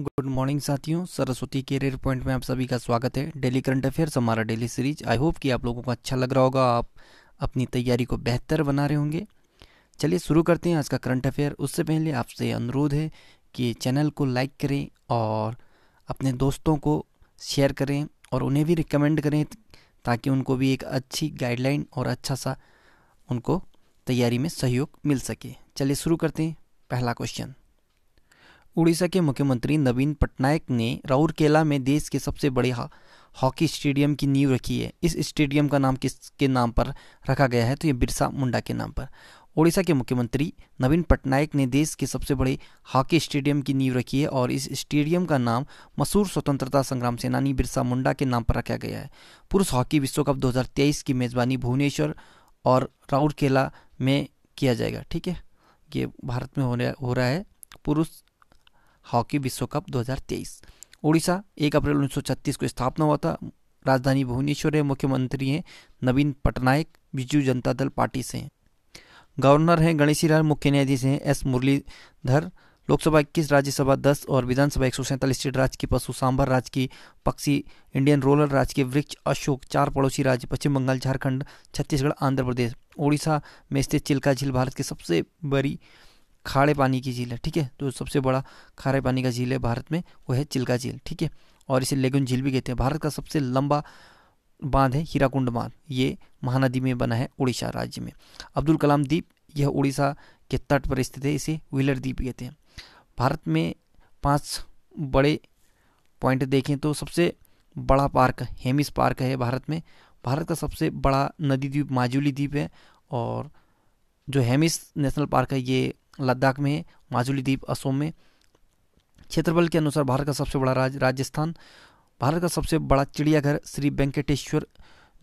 good morning साथियों Saraswati rare point में आप सभी का स्वागत है डेली करंट अफेयर्स हमारा डेली सीरीज आई होप कि आप लोगों को अच्छा लग रहा होगा आप अपनी तैयारी को बेहतर बना रहे होंगे चलिए शुरू करते हैं आज का करंट अफेयर उससे पहले आपसे अनुरोध है कि चैनल को लाइक करें और अपने दोस्तों को शेयर करें और उन्हें भी रिकमेंड करें ताकि उनको भी एक अच्छी गाइडलाइन और अच्छा सा उनको तैयारी में सहयोग मिल सके चलिए शुरू करते हैं पहला क्वेश्चन उड़ीसा के मुख्यमंत्री नवीन पटनायक ने राउरकेला में देश के सबसे बड़े हॉकी स्टेडियम की नींव रखी है इस स्टेडियम का नाम किसके नाम पर रखा गया है तो ये बिरसा मुंडा के नाम पर ओडिशा के मुख्यमंत्री नवीन पटनायक ने देश के सबसे बड़े हॉकी स्टेडियम की नींव रखी है और इस स्टेडियम का नाम मशहूर स्वतंत्रता संग्राम सेनानी बिरसा मुंडा के नाम पर रखा गया है पुरुष हॉकी विश्व कप 2023 की मेज़बानी भुवनेश्वर और राउरकेला में किया जाएगा ठीक है ये भारत में हो रहा हो रहा है पुरुष हॉकी विश्व कप 2023 उड़ीसा एक अप्रैल 1936 को स्थापना हुआ था राजधानी भुवनेश्वर है मुख्यमंत्री हैं नवीन पटनायक बीजू जनता दल पार्टी से हैं गवर्नर हैं गणेशी लाल मुख्य न्यायाधीश हैं एस मुरलीधर लोकसभा इक्कीस राज्यसभा दस और विधानसभा एक सौ सैंतालीस राज्य की पशु सांभर राज्य की पक्षी इंडियन रोलर राज्य के वृक्ष अशोक चार पड़ोसी राज्य पश्चिम बंगाल झारखंड छत्तीसगढ़ आंध्र प्रदेश ओडिशा में स्थित चिल्का झील भारत की सबसे बड़ी खारे पानी की झील है ठीक है तो सबसे बड़ा खारे पानी का झील है भारत में वो है चिल्का झील ठीक है और इसे लेगुन झील भी कहते हैं भारत का सबसे लंबा बांध है हीराकुंड बांध ये महानदी में बना है उड़ीसा राज्य में अब्दुल कलाम द्वीप यह उड़ीसा के तट पर स्थित है इसे व्हीलर द्वीप कहते हैं भारत में पांच बड़े पॉइंट देखें तो सबसे बड़ा पार्क हेमिस पार्क है भारत में भारत का सबसे बड़ा नदी द्वीप माजुली द्वीप है और जो हेमिस नेशनल पार्क है ये लद्दाख में है माजुली द्वीप असोम में क्षेत्रफल के अनुसार भारत का सबसे बड़ा राज राजस्थान भारत का सबसे बड़ा चिड़ियाघर श्री वेंकटेश्वर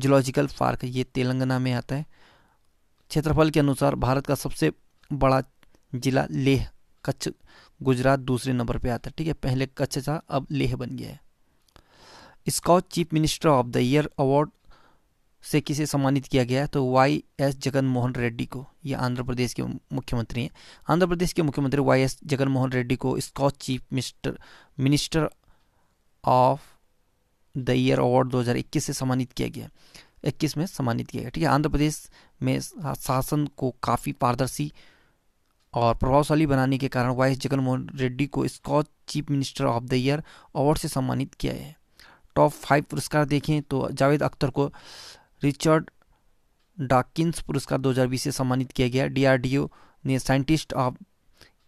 जूलॉजिकल पार्क ये तेलंगाना में आता है क्षेत्रफल के अनुसार भारत का सबसे बड़ा जिला लेह कच्छ गुजरात दूसरे नंबर पे आता है ठीक है पहले कच्छ था अब लेह बन गया है Skoch chief minister of the year award से किसे सम्मानित किया गया तो वाई एस जगन मोहन रेड्डी को ये आंध्र प्रदेश के मुख्यमंत्री हैं आंध्र प्रदेश के मुख्यमंत्री वाई एस जगन मोहन रेड्डी को Skoch chief minister minister of the year award 2021 से सम्मानित किया गया इक्कीस में सम्मानित किया गया ठीक है आंध्र प्रदेश में शासन को काफ़ी पारदर्शी और प्रभावशाली बनाने के कारण वाई एस जगन मोहन रेड्डी को Skoch chief minister of the year award से सम्मानित किया है टॉप फाइव पुरस्कार देखें तो जावेद अख्तर को रिचर्ड डाकिंस पुरस्कार 2020 से सम्मानित किया गया डीआरडीओ ने साइंटिस्ट ऑफ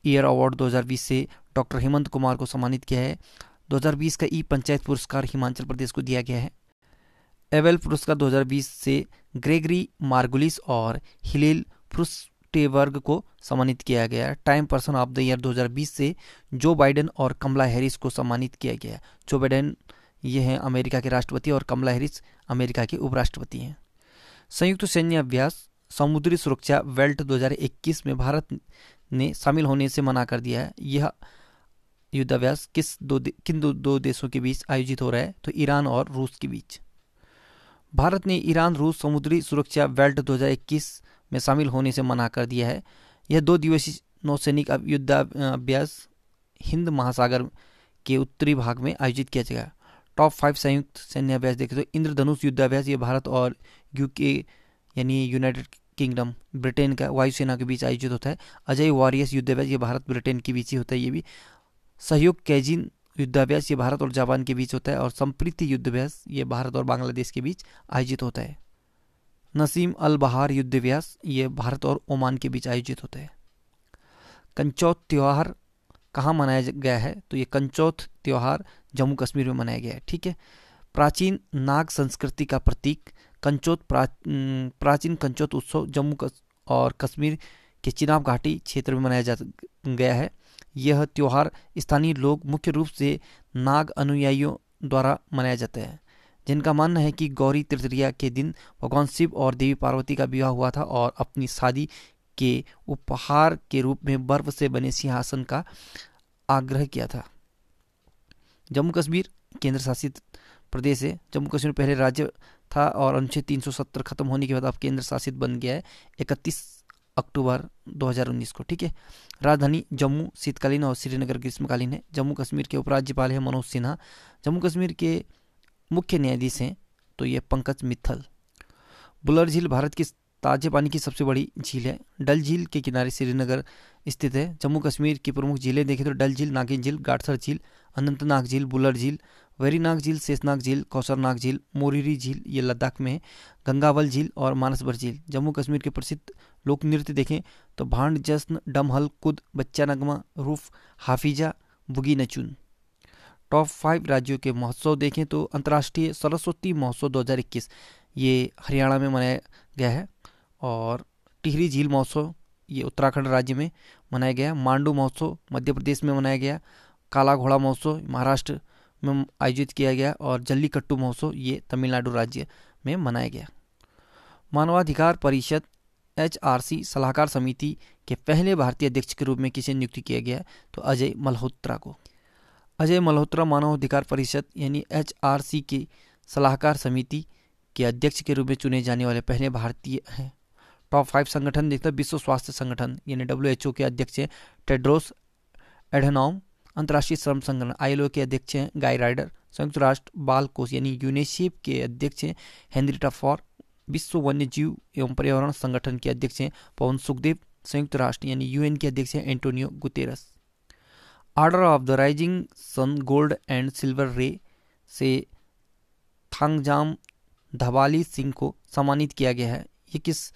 ईयर अवार्ड 2020 से डॉक्टर हेमंत कुमार को सम्मानित किया है 2020 का ई पंचायत पुरस्कार हिमाचल प्रदेश को दिया गया है एवेल पुरस्कार 2020 से ग्रेगरी मार्गुलिस और हिलेल फ्रुस्टेबर्ग को सम्मानित किया गया Time person of the year 2020 से जो बाइडेन और कमला हैरिस को सम्मानित किया गया जो बाइडेन ये हैं अमेरिका के राष्ट्रपति और कमला हैरिस अमेरिका के उपराष्ट्रपति हैं संयुक्त सैन्य अभ्यास समुद्री सुरक्षा वेल्ट 2021 में भारत ने शामिल होने से मना कर दिया है यह युद्धाभ्यास किस दो किन दो, दो देशों के बीच आयोजित हो रहा है तो ईरान और रूस के बीच भारत ने ईरान रूस समुद्री सुरक्षा वेल्ट 2021 में शामिल होने से मना कर दिया है यह दो दिवसीय नौसैनिक युद्धाभ्यास हिंद महासागर के उत्तरी भाग में आयोजित किया जाएगा टॉप फाइव संयुक्त अभ्यास देखें तो इंद्रधनुष युद्धाभ्यास ये भारत और यूके यानी यूनाइटेड किंगडम ब्रिटेन का वायुसेना के बीच आयोजित होता है अजय वॉरियस युद्धाभ्यास ये भारत ब्रिटेन के बीच ही होता है ये भी सहयोग कैजिन युद्धाभ्यास ये भारत और जापान के बीच होता है और संप्रीति युद्धाभ्यास ये भारत और बांग्लादेश के बीच आयोजित होता है नसीम अल बहार युद्धाभ्यास ये भारत और ओमान के बीच आयोजित होता है कंचौत त्यौहार कहाँ मनाया गया है तो ये कंचौथ त्यौहार जम्मू कश्मीर में मनाया गया है ठीक है प्राचीन नाग संस्कृति का प्रतीक कंचौत प्रा, प्राचीन कंचौथ उत्सव जम्मू कस, और कश्मीर के चिनाब घाटी क्षेत्र में मनाया जा गया है यह त्यौहार स्थानीय लोग मुख्य रूप से नाग अनुयायियों द्वारा मनाया जाता है जिनका मानना है कि गौरी तृतीया के दिन भगवान शिव और देवी पार्वती का विवाह हुआ था और अपनी शादी के उपहार के रूप में बर्फ से बने सिंहासन का आग्रह किया था जम्मू कश्मीर केंद्र शासित प्रदेश है जम्मू कश्मीर पहले राज्य था और अनुच्छेद 370 खत्म होने के बाद अब केंद्र शासित बन गया है 31 अक्टूबर 2019 को ठीक है राजधानी जम्मू शीतकालीन और श्रीनगर ग्रीष्मकालीन है जम्मू कश्मीर के उपराज्यपाल हैं मनोज सिन्हा जम्मू कश्मीर के मुख्य न्यायाधीश हैं तो ये पंकज मित्थल बुलर झील भारत की ताजे पानी की सबसे बड़ी झील है डल झील के किनारे श्रीनगर स्थित है जम्मू कश्मीर की प्रमुख झीलें देखें तो डल झील नागिन झील गाठसर झील अनंतनाग झील बुलर झील वैरीनाग झील शेषनाग झील कौसरनाग झील मोरीरी झील ये लद्दाख में है गंगावल झील और मानसभर झील जम्मू कश्मीर के प्रसिद्ध लोक नृत्य देखें तो भांड जश्न डमहल कुद बच्चा नगमा रूफ हाफिजा बुगी नचुन टॉप फाइव राज्यों के महोत्सव देखें तो अंतर्राष्ट्रीय सरस्वती महोत्सव 2021 ये हरियाणा में मनाया गया है और टिहरी झील महोत्सव ये उत्तराखंड राज्य में मनाया गया मांडू महोत्सव मध्य प्रदेश में मनाया गया काला घोड़ा महोत्सव महाराष्ट्र में आयोजित किया गया और जल्लीकट्टू महोत्सव ये तमिलनाडु राज्य में मनाया गया मानवाधिकार परिषद एच सलाहकार समिति के पहले भारतीय अध्यक्ष के रूप में किसे नियुक्त किया गया तो अजय मल्होत्रा को अजय मल्होत्रा मानवाधिकार परिषद यानी एच की सलाहकार समिति के अध्यक्ष के रूप में चुने जाने वाले पहले भारतीय हैं टॉप फाइव संगठन देखते हैं विश्व स्वास्थ्य संगठन यानी डब्ल्यू के अध्यक्ष हैं टेड्रोस एडनॉम अंतर्राष्ट्रीय श्रम संगठन आईएलओ के अध्यक्ष हैं गाय राइडर संयुक्त राष्ट्र बाल कोष यानी यूनिसेफ के अध्यक्ष हैं हेनरी टफॉर विश्व वन्य जीव एवं पर्यावरण संगठन के अध्यक्ष हैं पवन सुखदेव संयुक्त राष्ट्र यानी यूएन के अध्यक्ष हैं Antonio Guterres order of the rising sun gold and silver ray से थांगजाम धवाली सिंह को सम्मानित किया गया है ये किस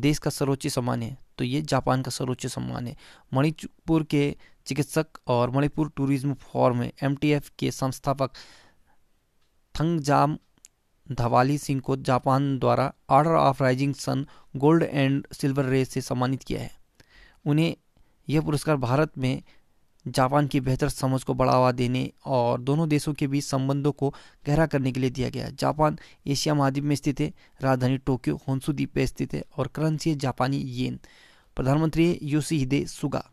देश का सर्वोच्च सम्मान है तो ये जापान का सर्वोच्च सम्मान है मणिपुर के चिकित्सक और मणिपुर टूरिज्म फॉर्म में एम के संस्थापक थंगजाम धवाली सिंह को जापान द्वारा order of rising sun gold and silver rays से सम्मानित किया है उन्हें यह पुरस्कार भारत में जापान की बेहतर समझ को बढ़ावा देने और दोनों देशों के बीच संबंधों को गहरा करने के लिए दिया गया जापान एशिया महाद्वीप में स्थित है राजधानी टोक्यो होन्सू द्वीप पर स्थित है और करेंसी है जापानी येन प्रधानमंत्री है Hide Suga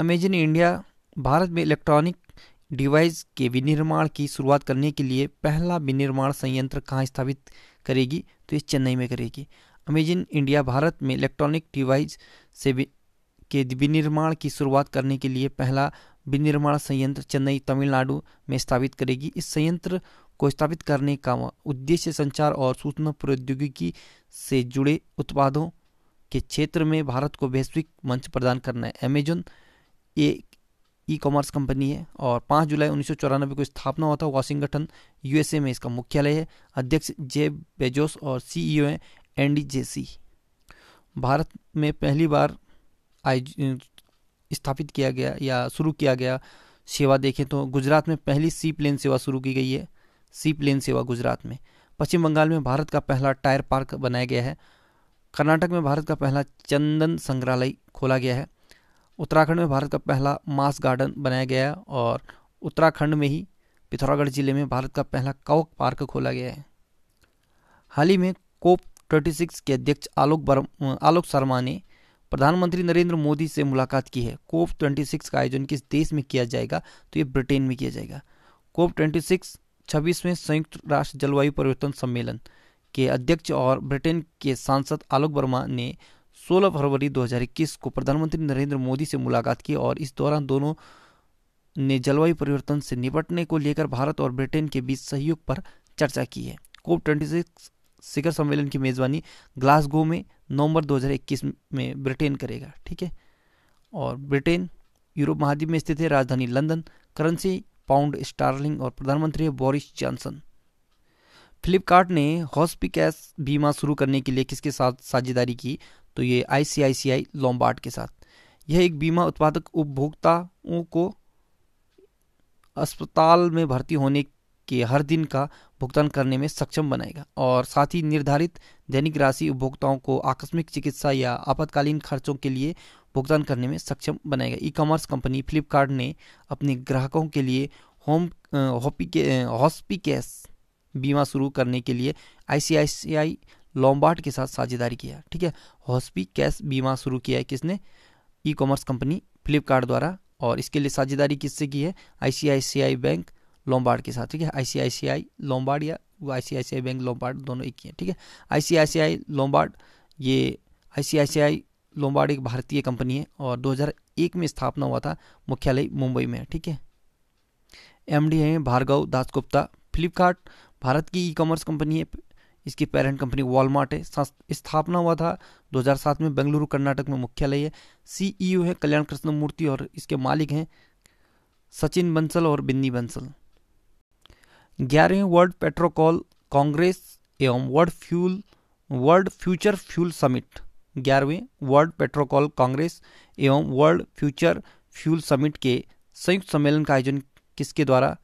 Amazon India Bharat में इलेक्ट्रॉनिक डिवाइस के विनिर्माण की शुरुआत करने के लिए पहला विनिर्माण संयंत्र कहाँ स्थापित करेगी तो ये चेन्नई में करेगी अमेजन इंडिया भारत में इलेक्ट्रॉनिक डिवाइस से के विनिर्माण की शुरुआत करने के लिए पहला विनिर्माण संयंत्र चेन्नई तमिलनाडु में स्थापित करेगी इस संयंत्र को स्थापित करने का उद्देश्य संचार और सूचना प्रौद्योगिकी से जुड़े उत्पादों के क्षेत्र में भारत को वैश्विक मंच प्रदान करना है अमेजन एक ई कॉमर्स कंपनी है और 5 जुलाई उन्नीस को स्थापना हुआ था वाशिंगटन यूएसए में इसका मुख्यालय है अध्यक्ष जे बेजोस और सीईओ हैं एनडीजेसी भारत में पहली बार स्थापित किया गया या शुरू किया गया सेवा देखें तो गुजरात में पहली सी प्लेन सेवा शुरू की गई है सी प्लेन सेवा गुजरात में पश्चिम बंगाल में भारत का पहला टायर पार्क बनाया गया है कर्नाटक में भारत का पहला चंदन संग्रहालय खोला गया है उत्तराखंड में भारत का पहला मास गार्डन बनाया गया है और उत्तराखंड में ही पिथौरागढ़ जिले में भारत का पहला कवक पार्क खोला गया है हाल ही में कोप 36 के अध्यक्ष आलोक आलोक शर्मा ने प्रधानमंत्री नरेंद्र मोदी से मुलाकात की है कोप 26 का आयोजन किस देश में किया जाएगा तो ये ब्रिटेन में किया जाएगा कोप 26 छब्बीसवें संयुक्त राष्ट्र जलवायु परिवर्तन सम्मेलन के अध्यक्ष और ब्रिटेन के सांसद आलोक वर्मा ने 16 फरवरी 2021 को प्रधानमंत्री नरेंद्र मोदी से मुलाकात की और इस दौरान दोनों ने जलवायु परिवर्तन से निपटने को लेकर भारत और ब्रिटेन के बीच सहयोग पर चर्चा की है कोप ट्वेंटी शिखर सम्मेलन की मेज़बानी ग्लासगो में नवंबर 2021 में ब्रिटेन करेगा ठीक है और ब्रिटेन यूरोप महाद्वीप में स्थित है राजधानी लंदन करेंसी पाउंड स्टार्लिंग और प्रधानमंत्री है बोरिस जॉनसन फ्लिपकार्ट ने हॉस्पिकैस बीमा शुरू करने के लिए किसके साथ साझेदारी की तो ये आईसीआईसीआई लॉम्बार्ड के साथ यह एक बीमा उत्पादक उपभोक्ताओं को अस्पताल में भर्ती होने के हर दिन का भुगतान करने में सक्षम बनाएगा और साथ ही निर्धारित दैनिक राशि उपभोक्ताओं को आकस्मिक चिकित्सा या आपातकालीन खर्चों के लिए भुगतान करने में सक्षम बनाएगा ई कॉमर्स कंपनी फ्लिपकार्ट ने अपने ग्राहकों के लिए होम हॉस्पिकेस बीमा शुरू करने के लिए आईसीआईसीआई लॉम्बार्ट के साथ साझेदारी किया ठीक है हॉस्पी कैश बीमा शुरू किया है किसने ई कॉमर्स कंपनी फ्लिपकार्ट द्वारा और इसके लिए साझेदारी किससे की है आईसीआईसीआई बैंक लॉम्बार्ड के साथ ठीक है आईसीआईसीआई लॉम्बार्ड या आईसीआईसीआई बैंक लॉम्बार्ड दोनों एक ही है ठीक है आईसीआईसीआई लॉम्बार्ड ये आईसीआईसीआई लॉम्बार्ड एक भारतीय कंपनी है और 2001 में स्थापना हुआ था मुख्यालय मुंबई में ठीक है एमडी हैं भार्गव दासगुप्ता फ्लिपकार्ट भारत की ई कॉमर्स कंपनी है इसकी पेरेंट कंपनी वॉलमार्ट है स्थापना हुआ था 2007 में बेंगलुरु कर्नाटक में मुख्यालय है सीईओ e है कल्याण कृष्ण मूर्ति और इसके मालिक हैं सचिन बंसल और बिन्नी बंसल ग्यारहवीं वर्ल्ड पेट्रोकॉल कांग्रेस एवं world fuel world future fuel summit ग्यारहवें वर्ल्ड पेट्रोकॉल कांग्रेस एवं वर्ल्ड फ्यूचर फ्यूल समिट के संयुक्त सम्मेलन का आयोजन किसके द्वारा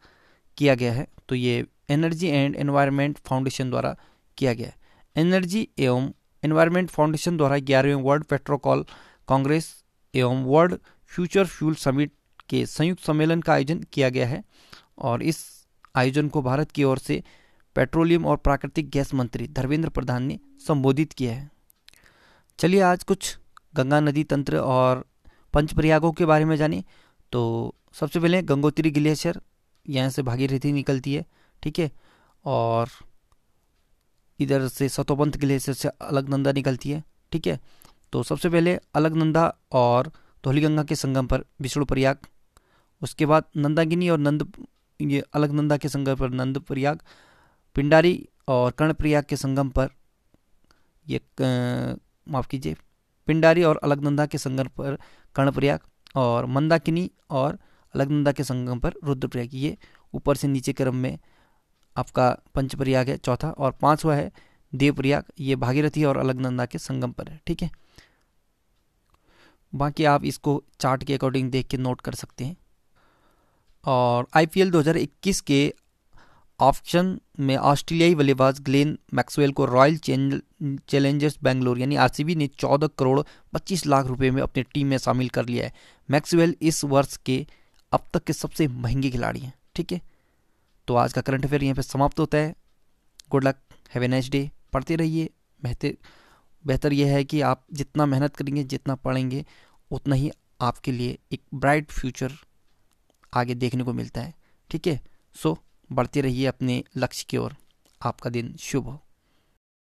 किया गया है तो ये एनर्जी एंड एनवायरनमेंट फाउंडेशन द्वारा किया गया है एनर्जी एवं एनवायरनमेंट फाउंडेशन द्वारा ग्यारहवें वर्ल्ड पेट्रोकॉल कांग्रेस एवं वर्ल्ड फ्यूचर फ्यूल समिट के संयुक्त सम्मेलन का आयोजन किया गया है और इस आयोजन को भारत की ओर से पेट्रोलियम और प्राकृतिक गैस मंत्री धर्मेंद्र प्रधान ने संबोधित किया है चलिए आज कुछ गंगा नदी तंत्र और पंचप्रयागों के बारे में जानें तो सबसे पहले गंगोत्री ग्लेशियर यहाँ से भागीरथी निकलती है ठीक है और इधर से सतोपंत ग्लेशियर से अलगनंदा निकलती है ठीक है तो सबसे पहले अलगनंदा और गंगा के संगम पर विष्णुप्रयाग उसके बाद नंदागिनी और नंद ये अलगनंदा के संगम पर नंद प्रयाग पिंडारी और कर्ण प्रयाग के संगम पर ये माफ़ कीजिए पिंडारी और अलगनंदा के संगम पर कर्णप्रयाग और मंदाकिनी और अलगनंदा के संगम पर रुद्रप्रयाग ये ऊपर से नीचे क्रम में आपका पंचप्रयाग है चौथा और पांचवा है देवप्रयाग ये भागीरथी और अलगनंदा के संगम पर है ठीक है बाकी आप इसको चार्ट के अकॉर्डिंग देख के नोट कर सकते हैं और आईपीएल 2021 के ऑप्शन में ऑस्ट्रेलियाई बल्लेबाज ग्लेन मैक्सवेल को रॉयल चैलेंजर्स बेंगलोर यानी आरसीबी ने 14 करोड़ 25 लाख रुपए में अपनी टीम में शामिल कर लिया है मैक्सवेल इस वर्ष के अब तक के सबसे महंगे खिलाड़ी हैं ठीक है तो आज का करंट अफेयर यहाँ पे समाप्त होता है good luck have a nice day पढ़ते रहिए बेहतर बेहतर यह है कि आप जितना मेहनत करेंगे जितना पढ़ेंगे उतना ही आपके लिए एक ब्राइट फ्यूचर आगे देखने को मिलता है ठीक है सो बढ़ते रहिए अपने लक्ष्य की ओर आपका दिन शुभ हो